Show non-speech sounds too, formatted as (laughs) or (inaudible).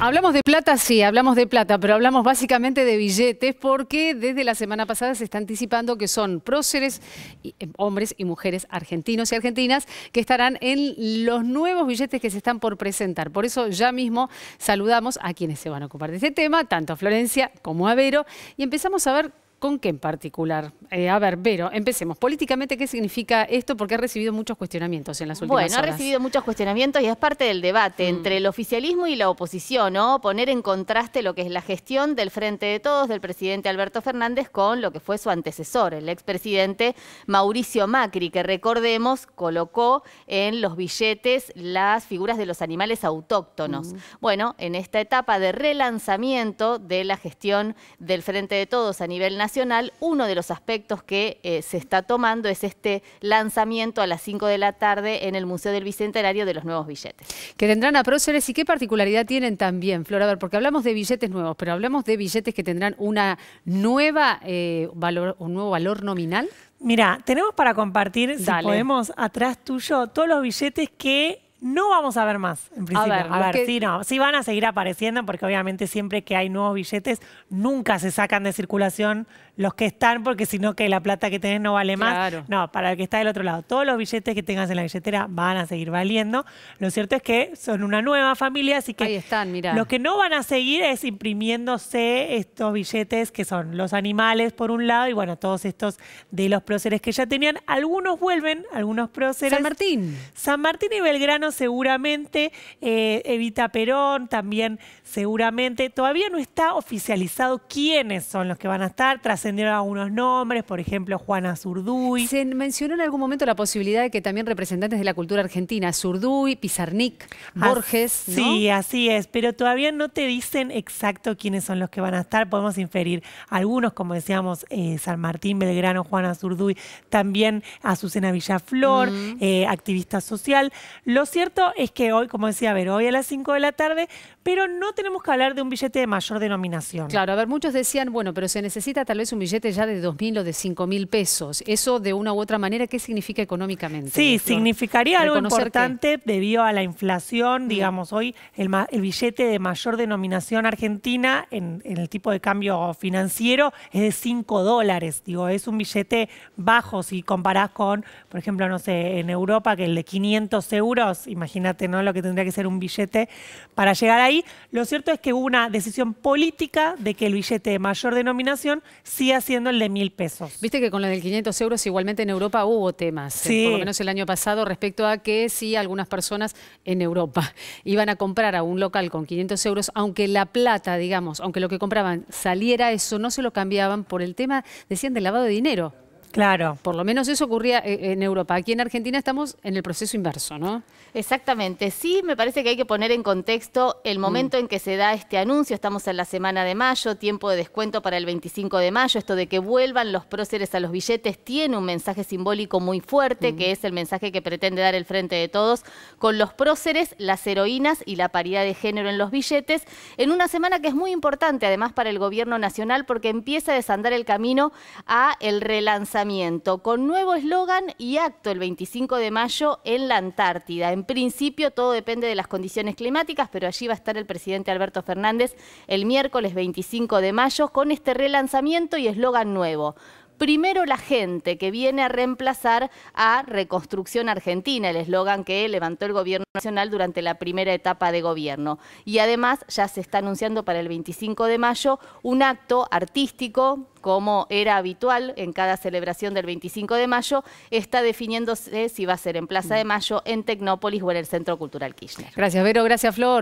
Hablamos de plata, sí, hablamos de plata, pero hablamos básicamente de billetes porque desde la semana pasada se está anticipando que son próceres, eh, hombres y mujeres argentinos y argentinas que estarán en los nuevos billetes que se están por presentar. Por eso ya mismo saludamos a quienes se van a ocupar de este tema, tanto a Florencia como a Vero, y empezamos a ver ¿Con qué en particular? Eh, a ver, Vero, empecemos. Políticamente, ¿qué significa esto? Porque ha recibido muchos cuestionamientos en las últimas Bueno, ha recibido muchos cuestionamientos y es parte del debate mm. entre el oficialismo y la oposición, ¿no? Poner en contraste lo que es la gestión del Frente de Todos del presidente Alberto Fernández con lo que fue su antecesor, el expresidente Mauricio Macri, que recordemos colocó en los billetes las figuras de los animales autóctonos. Mm. Bueno, en esta etapa de relanzamiento de la gestión del Frente de Todos a nivel nacional, uno de los aspectos que eh, se está tomando es este lanzamiento a las 5 de la tarde en el Museo del Bicentenario de los nuevos billetes. Que tendrán a próceres y qué particularidad tienen también, Flor. porque hablamos de billetes nuevos, pero hablamos de billetes que tendrán una nueva, eh, valor, un nuevo valor nominal. Mira, tenemos para compartir, si podemos, atrás tuyo, todos los billetes que no vamos a ver más, en principio. A ver, sí, no. Sí van a seguir apareciendo, porque obviamente siempre que hay nuevos billetes, nunca se sacan de circulación los que están, porque si no, que la plata que tenés no vale más. No, para el que está del otro lado, todos los billetes que tengas en la billetera van a seguir valiendo. Lo cierto es que son una nueva familia, así que. Ahí están, Lo que no van a seguir es imprimiéndose estos billetes que son los animales, por un lado, y bueno, todos estos de los próceres que ya tenían. Algunos vuelven, algunos próceres. San Martín. San Martín y Belgrano seguramente, eh, Evita Perón también seguramente. Todavía no está oficializado quiénes son los que van a estar, trascendieron algunos nombres, por ejemplo, Juana Zurduy. Se mencionó en algún momento la posibilidad de que también representantes de la cultura argentina, Zurduy, Pizarnik, Borges. Sí, así es, pero todavía no te dicen exacto quiénes son los que van a estar, podemos inferir algunos, como decíamos, eh, San Martín, Belgrano, Juana Zurduy, también Azucena Villaflor, mm. eh, activista social. Los cierto es que hoy, como decía, a ver, hoy a las 5 de la tarde pero no tenemos que hablar de un billete de mayor denominación. Claro, a ver, muchos decían, bueno, pero se necesita tal vez un billete ya de 2.000 o de 5.000 pesos. Eso de una u otra manera, ¿qué significa económicamente? Sí, significaría algo importante debido a la inflación, mm. digamos, hoy el, billete de mayor denominación argentina en, en el tipo de cambio financiero es de 5 dólares, digo, es un billete bajo si comparás con, por ejemplo, no sé, en Europa, que el de 500 euros, imagínate, ¿no? Lo que tendría que ser un billete para llegar ahí lo cierto es que hubo una decisión política de que el billete de mayor denominación siga siendo el de mil pesos. Viste que con lo del 500 euros igualmente en Europa hubo temas, eh, por lo menos el año pasado, respecto a que si algunas personas en Europa (laughs) iban a comprar a un local con 500 euros, aunque la plata, digamos, aunque lo que compraban saliera eso, no se lo cambiaban por el tema, decían, del lavado de dinero. Claro. Por lo menos eso ocurría eh, en Europa. Aquí en Argentina estamos en el proceso inverso, ¿no? Exactamente. Sí, me parece que hay que poner en contexto el momento mm. en que se da este anuncio. Estamos en la semana de mayo, tiempo de descuento para el 25 de mayo. Esto de que vuelvan los próceres a los billetes tiene un mensaje simbólico muy fuerte, mm. que es el mensaje que pretende dar el Frente de Todos con los próceres, las heroínas y la paridad de género en los billetes, en una semana que es muy importante además para el gobierno nacional porque empieza a desandar el camino a el relanzamiento con nuevo eslogan y acto el 25 de mayo en la Antártida. En principio todo depende de las condiciones climáticas, pero allí va a estar el presidente Alberto Fernández el miércoles 25 de mayo con este relanzamiento y eslogan nuevo primero la gente que viene a reemplazar a Reconstrucción Argentina, el eslogan que levantó el gobierno nacional durante la primera etapa de gobierno. Y además ya se está anunciando para el 25 de mayo un acto artístico como era habitual en cada celebración del 25 de mayo, está definiéndose si va a ser en Plaza de Mayo, en Tecnópolis o en el Centro Cultural Kirchner. Gracias, Vero. Gracias, Flor.